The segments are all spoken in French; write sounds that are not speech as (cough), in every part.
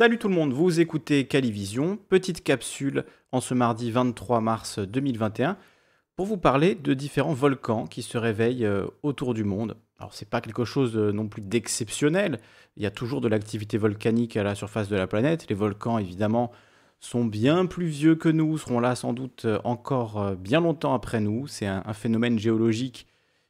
Salut tout le monde, vous écoutez Calivision, petite capsule en ce mardi 23 mars 2021 pour vous parler de différents volcans qui se réveillent euh, autour du monde. Alors c'est pas quelque chose euh, non plus d'exceptionnel, il y a toujours de l'activité volcanique à la surface de la planète, les volcans évidemment sont bien plus vieux que nous, seront là sans doute euh, encore bien longtemps après nous, c'est un, un phénomène géologique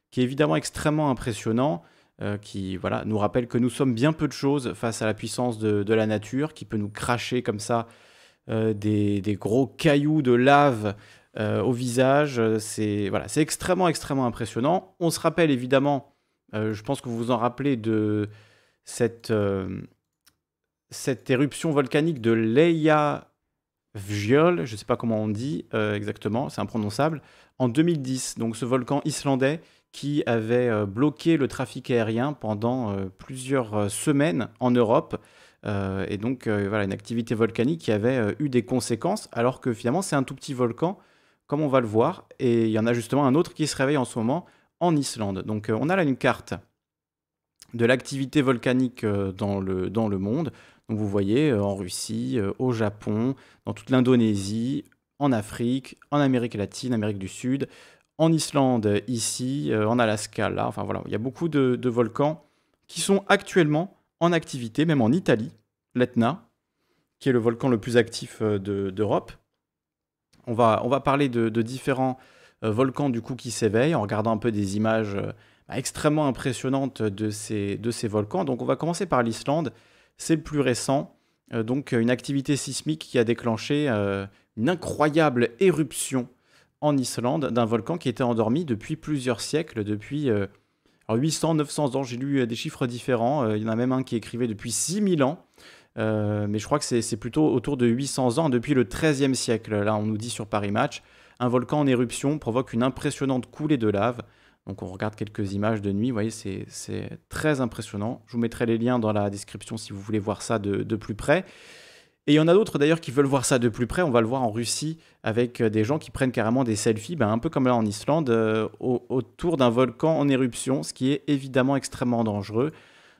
qui est évidemment extrêmement impressionnant euh, qui voilà, nous rappelle que nous sommes bien peu de choses face à la puissance de, la nature, qui peut nous cracher comme ça euh, des, gros cailloux de lave euh, au visage. C'est voilà, c'est extrêmement, extrêmement impressionnant. On se rappelle évidemment, je pense que vous vous en rappelez, de cette, éruption volcanique de Leia Viol, je ne sais pas comment on dit exactement, c'est imprononçable, en 2010. Donc ce volcan islandais qui avait euh, bloqué le trafic aérien pendant euh, plusieurs euh, semaines en Europe. et donc, voilà, une activité volcanique qui avait eu des conséquences, alors que finalement, c'est un tout petit volcan, comme on va le voir. Et il y en a justement un autre qui se réveille en ce moment en Islande. Donc, on a là une carte de l'activité volcanique dans le, dans le monde. Donc, vous voyez, en Russie, au Japon, dans toute l'Indonésie, en Afrique, en Amérique latine, Amérique du Sud, en Islande, ici, euh, en Alaska, là. Enfin voilà, il y a beaucoup de, volcans qui sont actuellement en activité, même en Italie, l'Etna, qui est le volcan le plus actif euh, d'Europe. on, va, on va parler de, différents euh, volcans du qui s'éveillent en regardant un peu des images bah, extrêmement impressionnantes de ces, de ces volcans. Donc on va commencer par l'Islande, c'est le plus récent. donc une activité sismique qui a déclenché une incroyable éruption en Islande d'un volcan qui était endormi depuis plusieurs siècles, depuis 800, euh, 900 ans. J'ai lu euh, des chiffres différents. Euh, il y en a même un qui écrivait depuis 6000 ans. mais je crois que c'est plutôt autour de 800 ans, depuis le 13e siècle. Là, on nous dit sur Paris Match, un volcan en éruption provoque une impressionnante coulée de lave. Donc on regarde quelques images de nuit, vous voyez, c'est très impressionnant. Je vous mettrai les liens dans la description si vous voulez voir ça de plus près. Et il y en a d'autres d'ailleurs qui veulent voir ça de plus près. On va le voir en Russie avec euh, des gens qui prennent carrément des selfies, ben, un peu comme là en Islande, euh, autour d'un volcan en éruption, ce qui est évidemment extrêmement dangereux.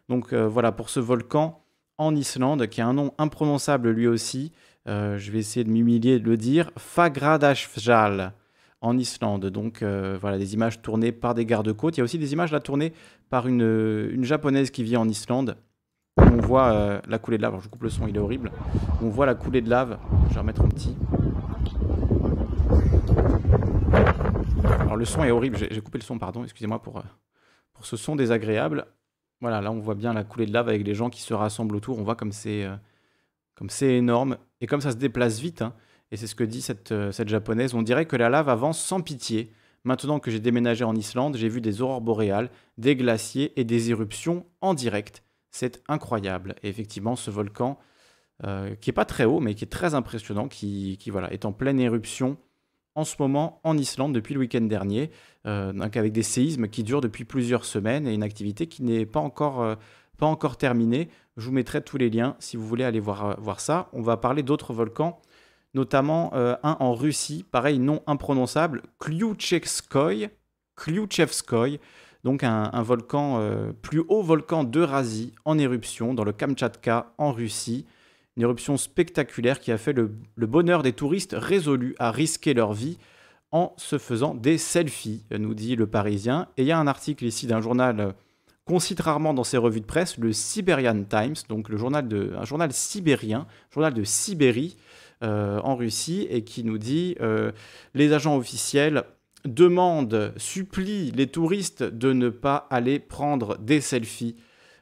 Donc euh, voilà pour ce volcan en Islande qui a un nom imprononçable lui aussi. je vais essayer de m'humilier de le dire. Fagradalsfjall en Islande. Donc voilà, des images tournées par des gardes-côtes. Il y a aussi des images là tournées par une japonaise qui vit en Islande on voit euh, la coulée de lave. je coupe le son, il est horrible. On voit la coulée de lave. Je vais remettre un petit. Alors le son est horrible, j'ai coupé le son, pardon, excusez-moi euh, pour, ce son désagréable. Voilà, là on voit bien la coulée de lave avec les gens qui se rassemblent autour. On voit comme c'est euh, énorme et comme ça se déplace vite. Hein. Et c'est ce que dit cette, cette japonaise. On dirait que la lave avance sans pitié. Maintenant que j'ai déménagé en Islande, j'ai vu des aurores boréales, des glaciers et des éruptions en direct. C'est incroyable. Et effectivement, ce volcan, euh, qui n'est pas très haut, mais qui est très impressionnant, qui, voilà, est en pleine éruption en ce moment en Islande depuis le week-end dernier, euh, avec des séismes qui durent depuis plusieurs semaines et une activité qui n'est pas encore, euh, pas encore terminée. Je vous mettrai tous les liens si vous voulez aller voir, ça. On va parler d'autres volcans, notamment un en Russie, pareil, nom imprononçable, Klyuchevskoy. Klyuchevskoy donc un, volcan, euh, plus haut volcan d'Eurasie en éruption dans le Kamtchatka en Russie. Une éruption spectaculaire qui a fait le, bonheur des touristes résolus à risquer leur vie en se faisant des selfies, nous dit le Parisien. Et il y a un article ici d'un journal qu'on cite rarement dans ses revues de presse, le Siberian Times, donc le journal de, un journal sibérien, journal de Sibérie euh, en Russie, et qui nous dit euh, les agents officiels demande, supplie les touristes de ne pas aller prendre des selfies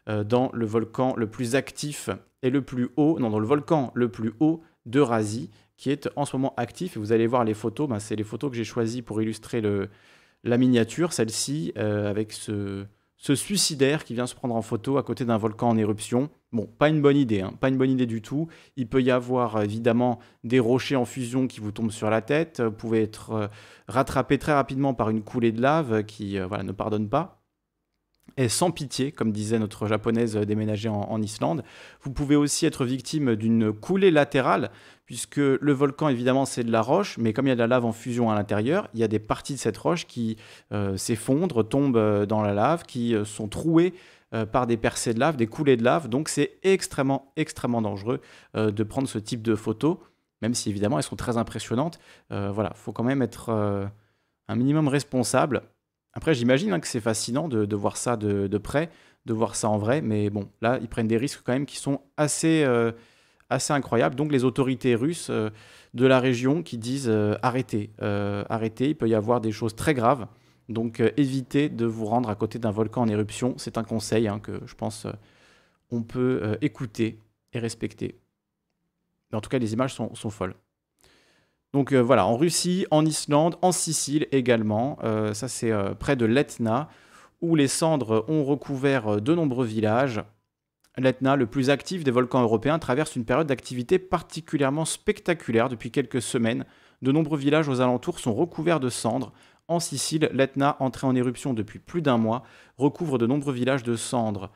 euh, dans le volcan le plus actif et le plus haut, non, dans le volcan le plus haut d'Eurasie, qui est en ce moment actif. Et vous allez voir les photos, ben, c'est les photos que j'ai choisies pour illustrer la miniature, celle-ci, euh, avec ce suicidaire qui vient se prendre en photo à côté d'un volcan en éruption. Bon, pas une bonne idée, hein, pas une bonne idée du tout. Il peut y avoir évidemment des rochers en fusion qui vous tombent sur la tête. Vous pouvez être euh, rattrapé très rapidement par une coulée de lave qui euh, voilà, ne pardonne pas. Et sans pitié, comme disait notre japonaise euh, déménagée en, Islande. Vous pouvez aussi être victime d'une coulée latérale, puisque le volcan, évidemment, c'est de la roche, mais comme il y a de la lave en fusion à l'intérieur, il y a des parties de cette roche qui s'effondrent, tombent dans la lave, qui sont trouées euh, par des percées de lave, des coulées de lave. Donc c'est extrêmement, extrêmement dangereux euh, de prendre ce type de photos, même si évidemment elles sont très impressionnantes. Euh, voilà, faut quand même être un minimum responsable. Après, j'imagine hein, que c'est fascinant de, voir ça de, près, de voir ça en vrai, mais bon, là, ils prennent des risques quand même qui sont assez, assez incroyables. Donc les autorités russes de la région qui disent arrêtez, arrêtez, il peut y avoir des choses très graves. Donc euh, évitez de vous rendre à côté d'un volcan en éruption. C'est un conseil hein, que je pense euh, on peut euh, écouter et respecter. Mais en tout cas, les images sont, sont folles. Donc voilà, en Russie, en Islande, en Sicile également. ça, c'est près de Letna, où les cendres ont recouvert de nombreux villages. L'Etna, le plus actif des volcans européens, traverse une période d'activité particulièrement spectaculaire depuis quelques semaines. De nombreux villages aux alentours sont recouverts de cendres, en Sicile, l'Etna, entrée en éruption depuis plus d'un mois, recouvre de nombreux villages de cendres.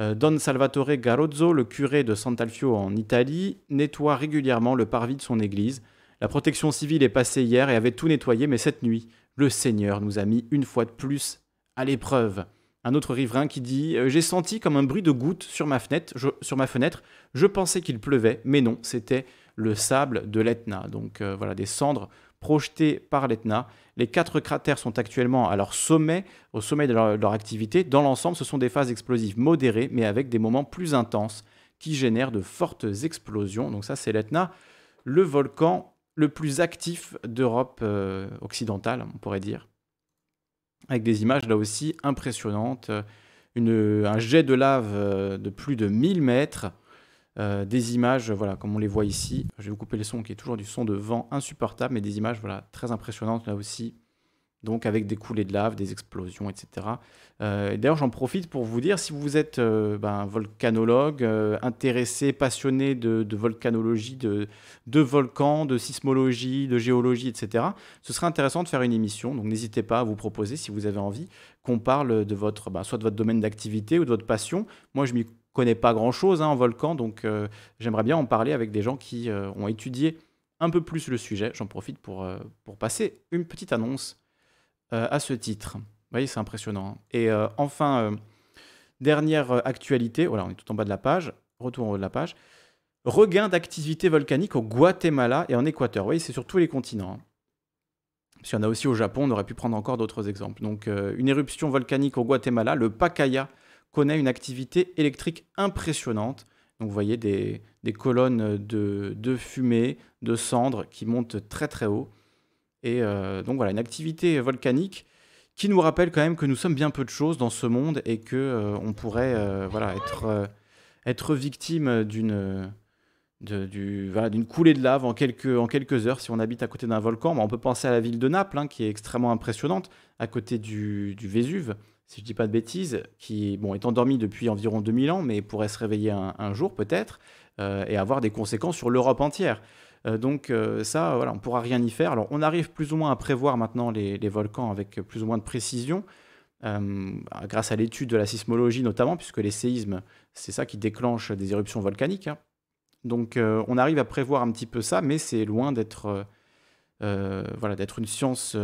Euh, Don Salvatore Garozzo, le curé de Sant'Alfio en Italie, nettoie régulièrement le parvis de son église. La protection civile est passée hier et avait tout nettoyé, mais cette nuit, le Seigneur nous a mis une fois de plus à l'épreuve. Un autre riverain qui dit euh, J'ai senti comme un bruit de gouttes sur ma fenêtre. Je, pensais qu'il pleuvait, mais non, c'était le sable de l'Etna. Donc euh, voilà, des cendres projetés par l'ETNA. Les quatre cratères sont actuellement à leur sommet, au sommet de leur, activité. Dans l'ensemble, ce sont des phases explosives modérées, mais avec des moments plus intenses qui génèrent de fortes explosions. Donc ça, c'est l'Etna, le volcan le plus actif d'Europe euh, occidentale, on pourrait dire. Avec des images là aussi impressionnantes. un jet de lave euh, de plus de 1000 mètres euh, des images, voilà, comme on les voit ici. Je vais vous couper les son, qui est toujours du son de vent insupportable, mais des images voilà, très impressionnantes là aussi. Donc avec des coulées de lave, des explosions, etc. Euh, d'ailleurs, j'en profite pour vous dire, si vous êtes euh, ben, volcanologue, intéressé, passionné de, volcanologie, de, volcans, de sismologie, de géologie, etc., ce serait intéressant de faire une émission. Donc n'hésitez pas à vous proposer, si vous avez envie, qu'on parle de votre, ben, soit de votre domaine d'activité ou de votre passion. Moi, je m'y connais pas grand-chose hein, en volcan, donc euh, j'aimerais bien en parler avec des gens qui euh, ont étudié un peu plus le sujet. J'en profite pour, euh, pour passer une petite annonce à ce titre. Vous voyez, c'est impressionnant. Hein. Et enfin, dernière actualité, voilà, on est tout en bas de la page, retour en haut de la page, regain d'activité volcanique au Guatemala et en Équateur. Vous voyez, c'est sur tous les continents. S'il hein. y en a aussi au Japon, on aurait pu prendre encore d'autres exemples. Donc, une éruption volcanique au Guatemala, le Pacaya, connaît une activité électrique impressionnante. Donc vous voyez des, colonnes de, fumée, de cendres qui montent très très haut. Et euh, donc voilà, une activité volcanique qui nous rappelle quand même que nous sommes bien peu de choses dans ce monde et que euh, on pourrait euh, voilà, être, être victime d'une du, coulée de lave en quelques, heures si on habite à côté d'un volcan. Mais on peut penser à la ville de Naples, hein, qui est extrêmement impressionnante, à côté du, du Vésuve si je ne dis pas de bêtises, qui bon, est endormi depuis environ 2000 ans, mais pourrait se réveiller un, jour peut-être euh, et avoir des conséquences sur l'Europe entière. Euh, donc euh, ça, voilà, on ne pourra rien y faire. Alors on arrive plus ou moins à prévoir maintenant les, volcans avec plus ou moins de précision, grâce à l'étude de la sismologie notamment, puisque les séismes, c'est ça qui déclenche des éruptions volcaniques. Hein. Donc on arrive à prévoir un petit peu ça, mais c'est loin d'être voilà, d'être une science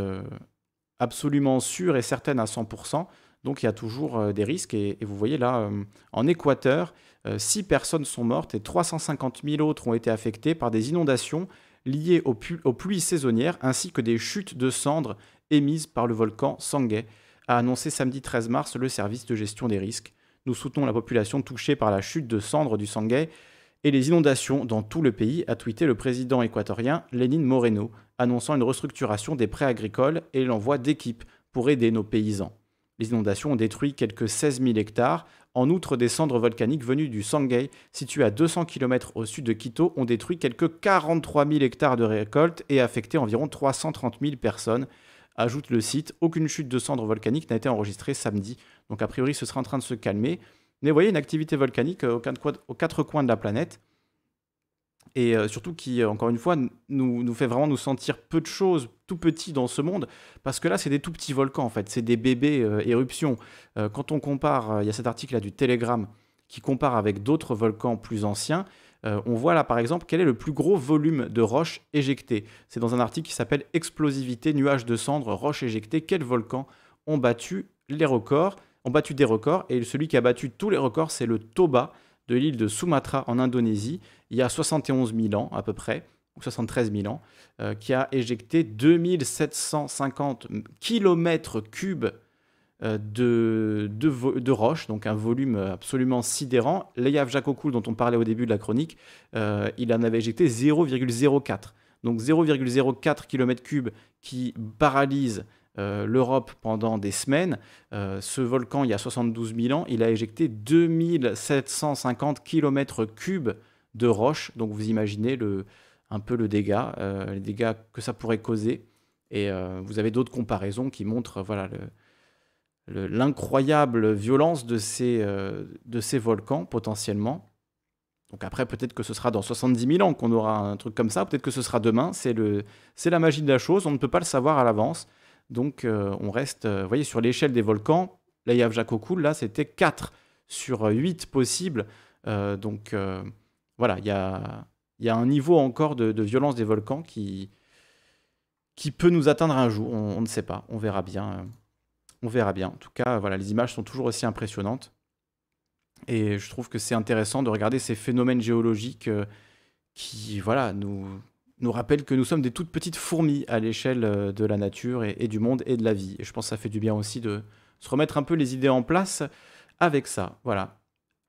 absolument sûre et certaine à 100%. Donc il y a toujours euh, des risques. Et, vous voyez là, euh, en Équateur, 6 euh, personnes sont mortes et 350 000 autres ont été affectées par des inondations liées aux, aux pluies saisonnières ainsi que des chutes de cendres émises par le volcan Sangay, a annoncé samedi 13 mars le service de gestion des risques. Nous soutenons la population touchée par la chute de cendres du Sangay et les inondations dans tout le pays, a tweeté le président équatorien Lénine Moreno, annonçant une restructuration des prêts agricoles et l'envoi d'équipes pour aider nos paysans. Les inondations ont détruit quelques 16 000 hectares. En outre, des cendres volcaniques venues du Sangay, situé à 200 km au sud de Quito, ont détruit quelques 43 000 hectares de récolte et affecté environ 330 000 personnes. Ajoute le site, aucune chute de cendres volcaniques n'a été enregistrée samedi. Donc a priori, ce sera en train de se calmer. Mais vous voyez, une activité volcanique euh, aux quatre coins de la planète et euh, surtout qui, euh, encore une fois, nous, fait vraiment nous sentir peu de choses, tout petits dans ce monde, parce que là, c'est des tout petits volcans, en fait, c'est des bébés euh, éruptions. quand on compare, il y a cet article-là du Telegram qui compare avec d'autres volcans plus anciens, on voit là, par exemple, quel est le plus gros volume de roches éjectées. C'est dans un article qui s'appelle Explosivité, nuages de cendres, roches éjectées, quels volcans ont battu les records, ont battu des records, et celui qui a battu tous les records, c'est le Toba, de l'île de Sumatra en Indonésie, il y a 71 000 ans à peu près, ou 73 000 ans, euh, qui a éjecté 2750 km cubes euh, de, de, roches, donc un volume absolument sidérant. L'Eyav Jakokul, dont on parlait au début de la chronique, euh, il en avait éjecté 0,04. Donc 0,04 km3 qui paralyse euh, l'Europe pendant des semaines. Euh, ce volcan, il y a 72 000 ans, il a éjecté 2750 km3 de roches. Donc vous imaginez le, un peu le dégât, euh, les dégâts que ça pourrait causer. Et vous avez d'autres comparaisons qui montrent voilà, l'incroyable violence de ces, de ces volcans potentiellement. Donc après, peut-être que ce sera dans 70 000 ans qu'on aura un truc comme ça, peut-être que ce sera demain, c'est la magie de la chose, on ne peut pas le savoir à l'avance. Donc euh, on reste, euh, vous voyez, sur l'échelle des volcans, l'Ayav Yavjakokul, là, c'était 4 sur 8 possibles. Euh, donc voilà, il y a, un niveau encore de, violence des volcans qui, qui peut nous atteindre un jour. On, on, ne sait pas. On verra bien. On verra bien. En tout cas, voilà, les images sont toujours aussi impressionnantes. Et je trouve que c'est intéressant de regarder ces phénomènes géologiques qui, voilà, nous, nous rappelle que nous sommes des toutes petites fourmis à l'échelle euh, de la nature et, du monde et de la vie. Et je pense que ça fait du bien aussi de se remettre un peu les idées en place avec ça. Voilà.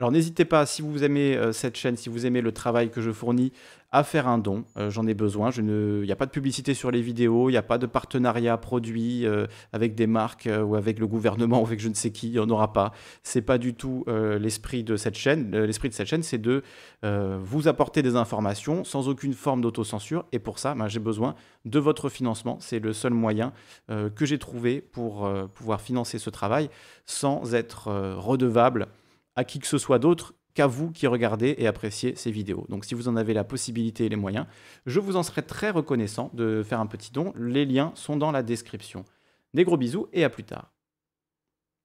Alors n'hésitez pas, si vous aimez euh, cette chaîne, si vous aimez le travail que je fournis, à faire un don. Euh, j'en ai besoin. Il n'y a pas de publicité sur les vidéos, il n'y a pas de partenariat produit euh, avec des marques ou avec le gouvernement (laughs) ou avec je ne sais qui. Il n'y en aura pas. C'est pas du tout l'esprit de cette chaîne. L'esprit de cette chaîne, c'est de vous apporter des informations sans aucune forme d'autocensure. Et pour ça, ben, j'ai besoin de votre financement. C'est le seul moyen que j'ai trouvé pour pouvoir financer ce travail sans être redevable à qui que ce soit d'autre qu'à vous qui regardez et appréciez ces vidéos. Donc si vous en avez la possibilité et les moyens, je vous en serais très reconnaissant de faire un petit don. Les liens sont dans la description. Des gros bisous et à plus tard.